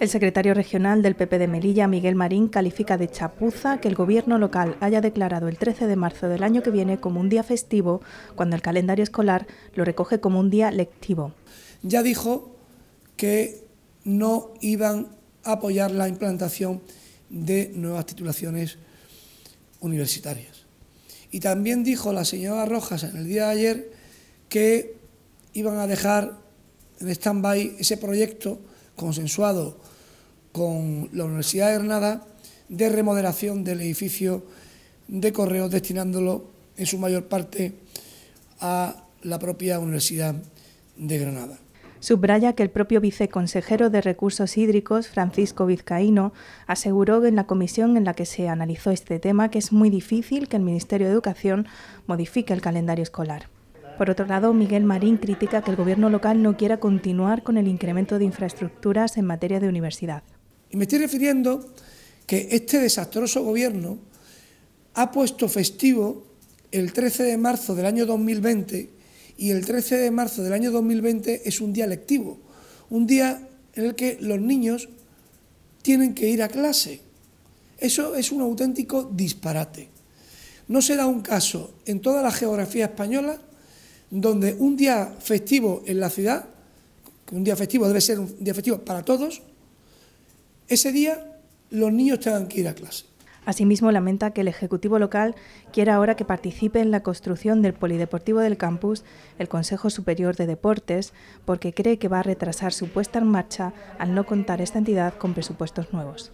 El secretario regional del PP de Melilla, Miguel Marín, califica de chapuza que el gobierno local haya declarado el 13 de marzo del año que viene como un día festivo, cuando el calendario escolar lo recoge como un día lectivo. Ya dijo que no iban a apoyar la implantación de nuevas titulaciones universitarias. Y también dijo la señora Rojas en el día de ayer que iban a dejar en stand-by ese proyecto consensuado con la Universidad de Granada de remodelación del edificio de correos destinándolo en su mayor parte a la propia Universidad de Granada. Subraya que el propio viceconsejero de Recursos Hídricos, Francisco Vizcaíno, aseguró en la comisión en la que se analizó este tema que es muy difícil que el Ministerio de Educación modifique el calendario escolar. Por otro lado, Miguel Marín critica que el gobierno local no quiera continuar con el incremento de infraestructuras en materia de universidad. Y me estoy refiriendo que este desastroso gobierno ha puesto festivo el 13 de marzo del año 2020 y el 13 de marzo del año 2020 es un día lectivo, un día en el que los niños tienen que ir a clase. Eso es un auténtico disparate. No se da un caso en toda la geografía española donde un día festivo en la ciudad, un día festivo debe ser un día festivo para todos, ese día los niños tengan que ir a clase. Asimismo, lamenta que el Ejecutivo local quiera ahora que participe en la construcción del Polideportivo del campus el Consejo Superior de Deportes, porque cree que va a retrasar su puesta en marcha al no contar esta entidad con presupuestos nuevos.